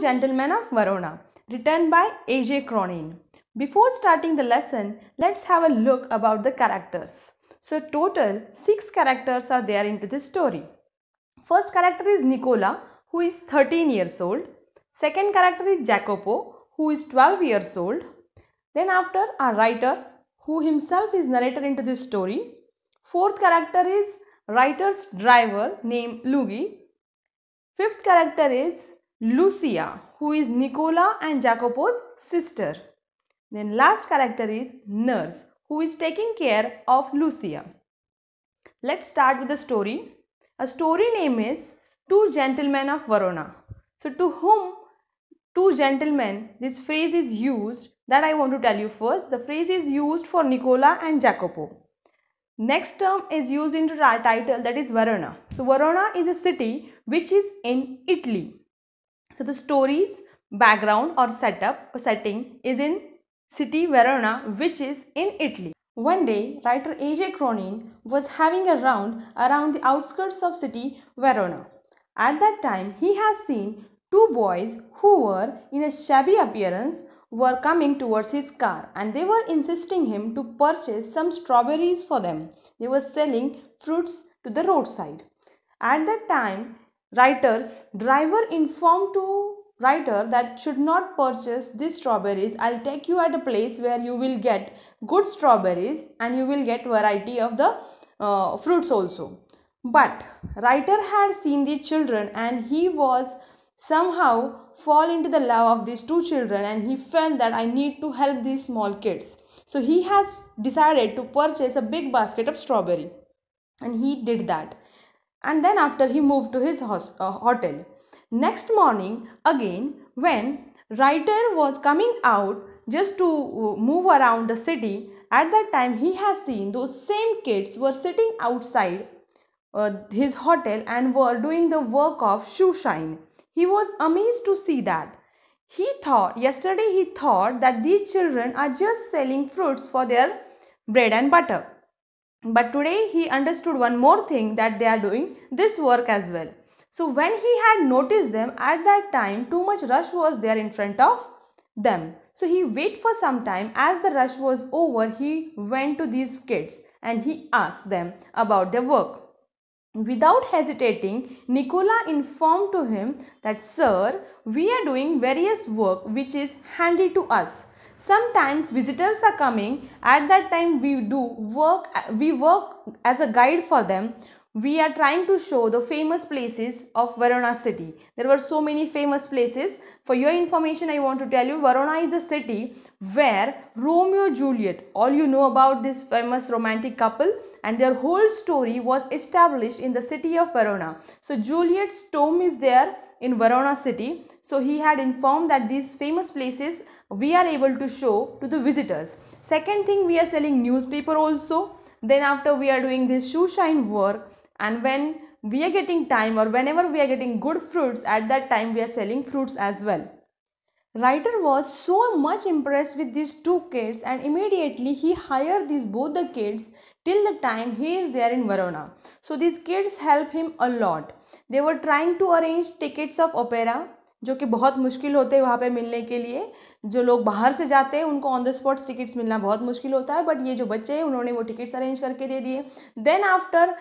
Gentlemen of Verona, written by A.J. Cronin. Before starting the lesson, let's have a look about the characters. So total 6 characters are there into this story. First character is Nicola who is 13 years old. Second character is Jacopo who is 12 years old. Then after our writer who himself is narrator into this story. Fourth character is writer's driver named Luigi. Fifth character is Lucia, who is Nicola and Jacopo's sister. Then last character is nurse, who is taking care of Lucia. Let's start with the story. A story name is Two Gentlemen of Verona. So to whom two gentlemen, this phrase is used that I want to tell you first. The phrase is used for Nicola and Jacopo. Next term is used in the title that is Verona. So Verona is a city which is in Italy. So the story's background or setup or setting is in city Verona which is in Italy. One day, writer A.J. Cronin was having a round around the outskirts of city Verona. At that time, he has seen two boys who were in a shabby appearance were coming towards his car and they were insisting him to purchase some strawberries for them. They were selling fruits to the roadside. At that time, Writers, driver informed to writer that should not purchase these strawberries. I'll take you at a place where you will get good strawberries and you will get variety of the uh, fruits also. But writer had seen these children and he was somehow fall into the love of these two children and he felt that I need to help these small kids. So he has decided to purchase a big basket of strawberry and he did that and then after he moved to his uh, hotel. Next morning, again, when writer was coming out just to uh, move around the city, at that time he has seen those same kids were sitting outside uh, his hotel and were doing the work of shoe shine. He was amazed to see that. He thought, yesterday he thought that these children are just selling fruits for their bread and butter. But today he understood one more thing that they are doing this work as well. So when he had noticed them at that time too much rush was there in front of them. So he waited for some time as the rush was over he went to these kids and he asked them about their work. Without hesitating, Nicola informed to him that, Sir, we are doing various work which is handy to us sometimes visitors are coming at that time we do work we work as a guide for them we are trying to show the famous places of Verona city. There were so many famous places. For your information, I want to tell you Verona is a city where Romeo Juliet, all you know about this famous romantic couple and their whole story was established in the city of Verona. So Juliet's tomb is there in Verona city. So he had informed that these famous places we are able to show to the visitors. Second thing we are selling newspaper also. Then after we are doing this shoe shine work and when we are getting time or whenever we are getting good fruits at that time we are selling fruits as well. Writer was so much impressed with these two kids and immediately he hired these both the kids till the time he is there in Verona. So these kids help him a lot. They were trying to arrange tickets of opera जो कि बहुत मुश्किल होते हैं वहाँ पे मिलने के लिए जो लोग बाहर से जाते हैं उनको ऑन द स्पॉट टिकट्स मिलना बहुत मुश्किल होता है बट ये जो बच्चे हैं उन्होंने वो टिकट्स अरेंज करके दे दिए then after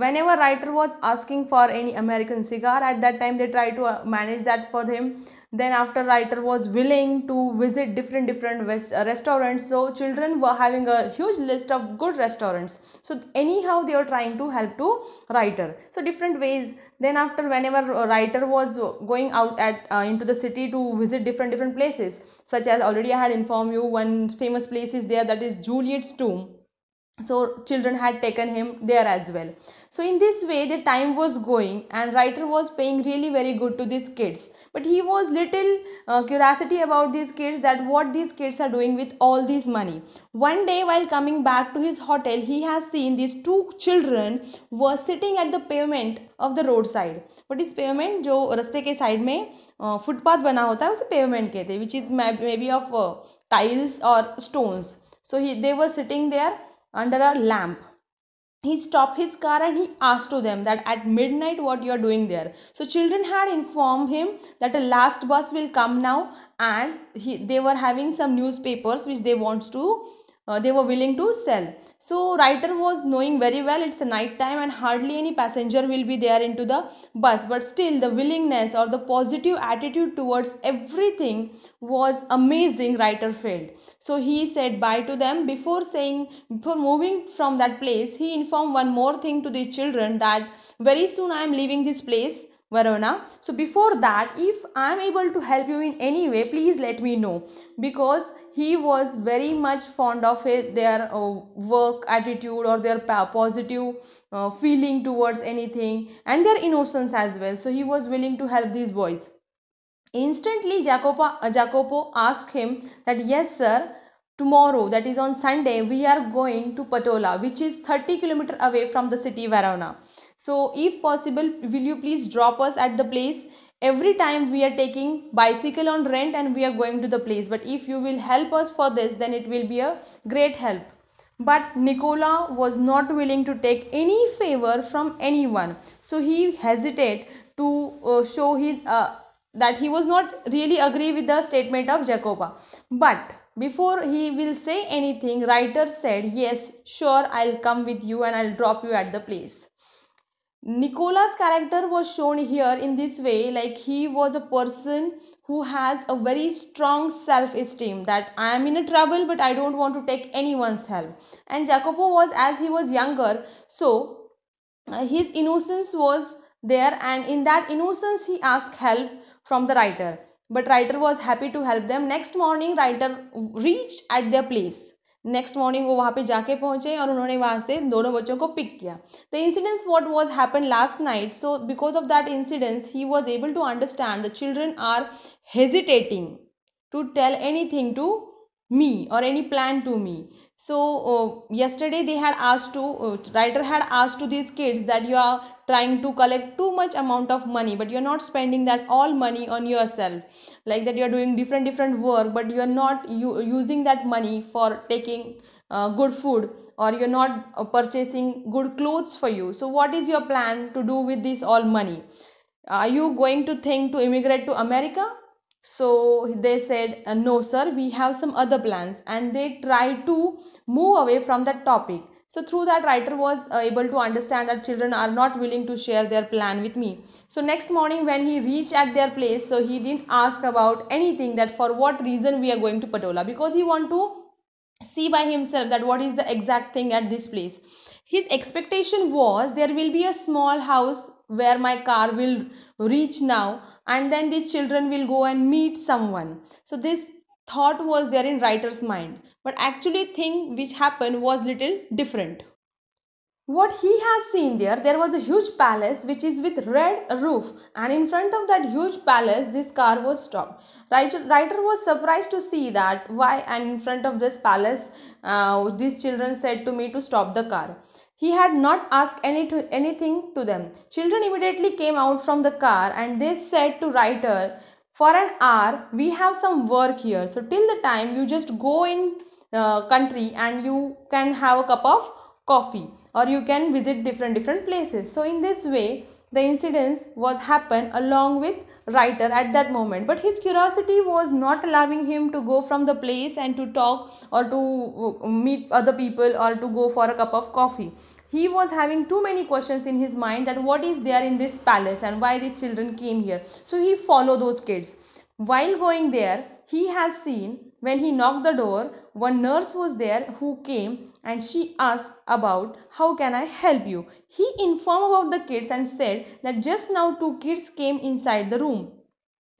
whenever writer was asking for any American cigar at that time they try to manage that for him then after writer was willing to visit different different uh, restaurants so children were having a huge list of good restaurants so anyhow they were trying to help to writer so different ways then after whenever writer was going out at uh, into the city to visit different different places such as already i had informed you one famous place is there that is juliet's tomb so children had taken him there as well so in this way the time was going and writer was paying really very good to these kids but he was little uh, curiosity about these kids that what these kids are doing with all this money one day while coming back to his hotel he has seen these two children were sitting at the pavement of the roadside. What is pavement? Jo raste ke side mein side में footpath uh, बना होता है उसे pavement कहते हैं which is maybe of tiles और stones so under a lamp he stopped his car and he asked to them that at midnight what you are doing there so children had informed him that the last bus will come now and he, they were having some newspapers which they wants to uh, they were willing to sell. So writer was knowing very well it's a night time and hardly any passenger will be there into the bus. But still the willingness or the positive attitude towards everything was amazing writer felt. So he said bye to them before saying before moving from that place he informed one more thing to the children that very soon I am leaving this place Verona. So before that, if I am able to help you in any way, please let me know because he was very much fond of their uh, work attitude or their positive uh, feeling towards anything and their innocence as well. So he was willing to help these boys. Instantly, Jacopo, uh, Jacopo asked him that, yes, sir, tomorrow, that is on Sunday, we are going to Patola, which is 30 kilometer away from the city Verona so if possible will you please drop us at the place every time we are taking bicycle on rent and we are going to the place but if you will help us for this then it will be a great help but Nicola was not willing to take any favor from anyone so he hesitated to uh, show his uh, that he was not really agree with the statement of Jacoba but before he will say anything writer said yes sure I'll come with you and I'll drop you at the place Nicola's character was shown here in this way like he was a person who has a very strong self-esteem that I am in a trouble but I don't want to take anyone's help and Jacopo was as he was younger so uh, his innocence was there and in that innocence he asked help from the writer but writer was happy to help them next morning writer reached at their place next morning वो वहाँ पे जाके पहुँचे और उन्होंने वहाँ से दोनों बच्चों को पिक किया the incidence what was happen last night so because of that incidence he was able to understand the children are hesitating to tell anything to me or any plan to me so uh, yesterday they had asked to uh, writer had asked to these kids that you are trying to collect too much amount of money but you're not spending that all money on yourself like that you're doing different different work but you're not you, using that money for taking uh, good food or you're not uh, purchasing good clothes for you so what is your plan to do with this all money are you going to think to immigrate to america so they said uh, no sir we have some other plans and they tried to move away from that topic so through that writer was uh, able to understand that children are not willing to share their plan with me. So next morning when he reached at their place, so he didn't ask about anything that for what reason we are going to Patola because he want to see by himself that what is the exact thing at this place. His expectation was there will be a small house where my car will reach now and then the children will go and meet someone. So this thought was there in writer's mind but actually thing which happened was little different what he has seen there there was a huge palace which is with red roof and in front of that huge palace this car was stopped writer, writer was surprised to see that why and in front of this palace uh, these children said to me to stop the car he had not asked any to, anything to them children immediately came out from the car and they said to writer for an hour we have some work here so till the time you just go in uh, country and you can have a cup of coffee or you can visit different different places so in this way the incidents was happened along with writer at that moment but his curiosity was not allowing him to go from the place and to talk or to uh, meet other people or to go for a cup of coffee he was having too many questions in his mind that what is there in this palace and why the children came here so he followed those kids while going there he has seen when he knocked the door one nurse was there who came and she asked about how can i help you he informed about the kids and said that just now two kids came inside the room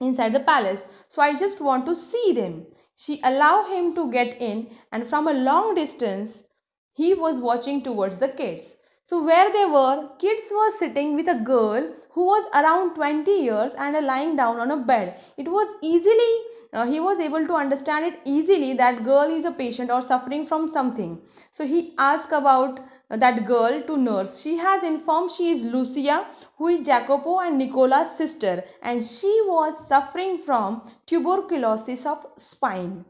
inside the palace so i just want to see them she allowed him to get in and from a long distance he was watching towards the kids. So where they were, kids were sitting with a girl who was around 20 years and lying down on a bed. It was easily, uh, he was able to understand it easily that girl is a patient or suffering from something. So he asked about uh, that girl to nurse. She has informed she is Lucia, who is Jacopo and Nicola's sister and she was suffering from tuberculosis of spine.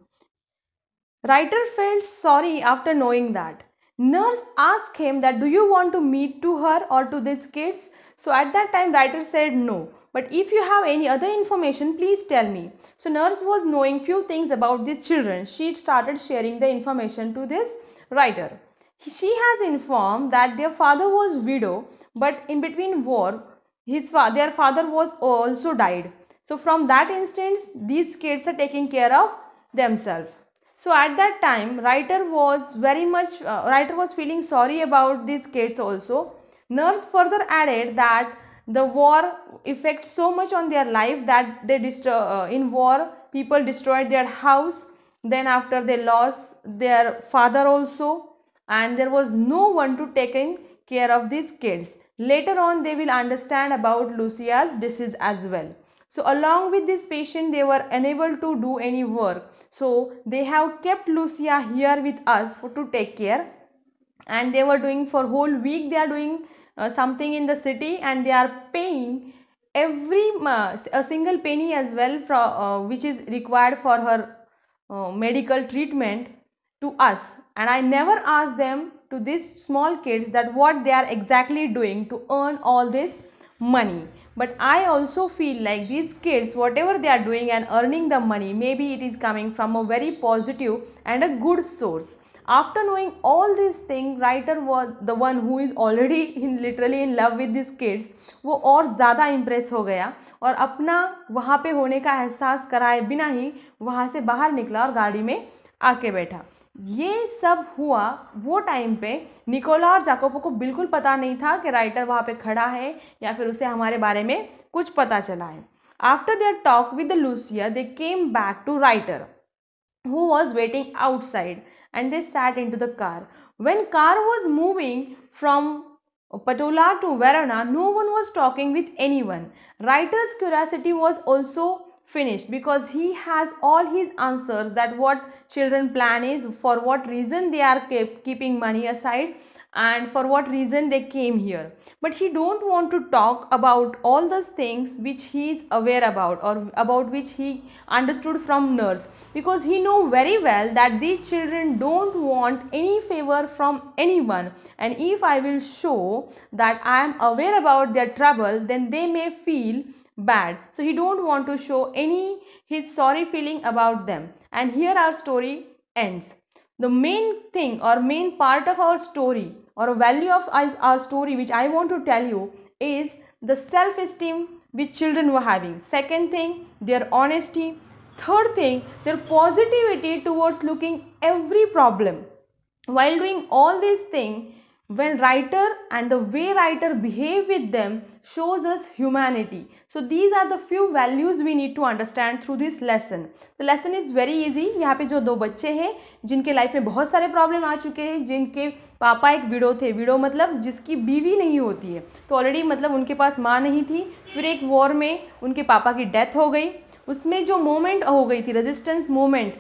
Writer felt sorry after knowing that. Nurse asked him that do you want to meet to her or to these kids? So at that time writer said no. But if you have any other information, please tell me. So nurse was knowing few things about these children. She started sharing the information to this writer. She has informed that their father was widow, but in between war, his fa their father was also died. So from that instance, these kids are taking care of themselves. So at that time writer was very much uh, writer was feeling sorry about these kids also. Nurse further added that the war affects so much on their life that they uh, in war people destroyed their house then after they lost their father also and there was no one to take in care of these kids later on they will understand about lucia's disease as well so along with this patient, they were unable to do any work. So they have kept Lucia here with us for, to take care. And they were doing for whole week, they are doing uh, something in the city and they are paying every uh, a single penny as well uh, which is required for her uh, medical treatment to us and i never asked them to these small kids that what they are exactly doing to earn all this money but i also feel like these kids whatever they are doing and earning the money maybe it is coming from a very positive and a good source after knowing all these things writer was the one who is already in literally in love with these kids वो और ज़्यादा impress हो गया और अपना वहाँ पे होने का एहसास कराए बिना ही वहाँ से बाहर निकला और गाड़ी में आके बैठा ये सब हुआ वो टाइम पे निकोला और जाकोपो को बिल्कुल पता नहीं था कि राइटर वहाँ पे खड़ा है या फिर उसे हमारे बारे में कुछ पता चला है after their talk with Lucia they came back to writer who was waiting outside and they sat into the car when car was moving from Patola to Verona no one was talking with anyone writer's curiosity was also finished because he has all his answers that what children plan is for what reason they are keeping money aside and for what reason they came here but he don't want to talk about all those things which he is aware about or about which he understood from nurse because he know very well that these children don't want any favor from anyone and if i will show that i am aware about their trouble then they may feel bad so he don't want to show any his sorry feeling about them and here our story ends the main thing or main part of our story or value of our story which i want to tell you is the self esteem which children were having second thing their honesty third thing their positivity towards looking every problem while doing all these things when writer and the way writer behave with them shows us humanity so these are the few values we need to understand through this lesson the lesson is very easy यहाँ पे जो दो बच्चे हैं जिनके life में बहुत सारे प्रॉब्लम आ चुके हैं जिनके पापा एक विडो थे विडो मतलब जिसकी बीवी नहीं होती है तो ऑलरेडी मतलब उनके पास माँ नहीं थी फिर एक वॉर में उनके पापा की डेथ हो गई उसमें जो मोमेंट हो गई थी resistance movement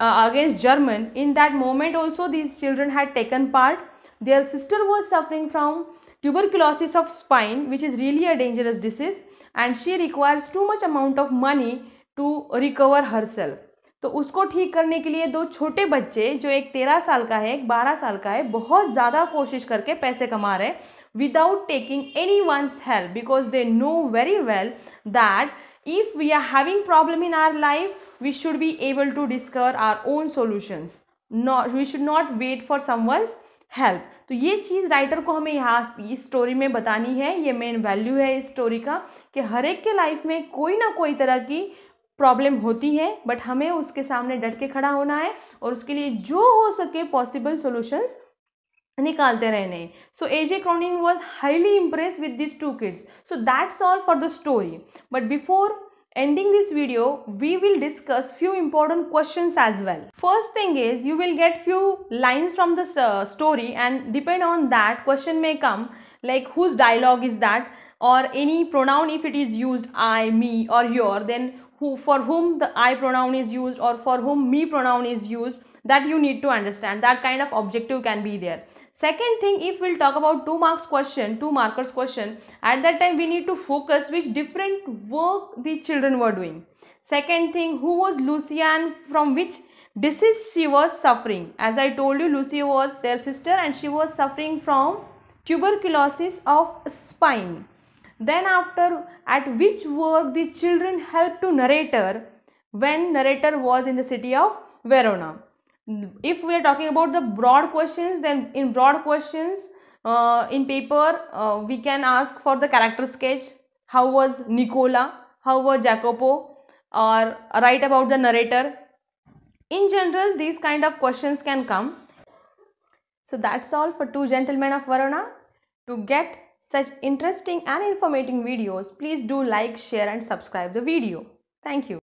against German in that movement also these children had taken part their sister was suffering from tuberculosis of spine which is really a dangerous disease and she requires too much amount of money to recover herself तो उसको ठीक करने के लिए दो छोटे बच्चे जो एक तेरह साल का है एक बारह साल का है बहुत ज़्यादा कोशिश करके पैसे कमा रहे without taking anyone's help because they know very well that if we are having problem in our life we should be able to discover our own solutions not we should not wait for someone's help तो ये चीज़ writer को हमें यहाँ इस story में बतानी है ये मेन वैल्यू है इस स्टोरी का कि हर एक के लाइफ में कोई ना कोई तरह की प्रॉब्लम होती है बट हमें उसके सामने डट के खड़ा होना है और उसके लिए जो हो सके पॉसिबल सोल्यूशंस निकालते रहने so A J Cronin was highly impress with this two kids so that's all for the story but before Ending this video, we will discuss few important questions as well. First thing is you will get few lines from the uh, story and depend on that question may come like whose dialogue is that or any pronoun if it is used I, me or your then who for whom the I pronoun is used or for whom me pronoun is used that you need to understand that kind of objective can be there. Second thing, if we'll talk about two marks question, two markers question, at that time we need to focus which different work the children were doing. Second thing, who was Lucy from which disease she was suffering. As I told you, Lucy was their sister and she was suffering from tuberculosis of spine. Then after, at which work the children helped to narrator when narrator was in the city of Verona if we are talking about the broad questions then in broad questions uh, in paper uh, we can ask for the character sketch how was nicola how was jacopo or write about the narrator in general these kind of questions can come so that's all for two gentlemen of Verona. to get such interesting and informative videos please do like share and subscribe the video thank you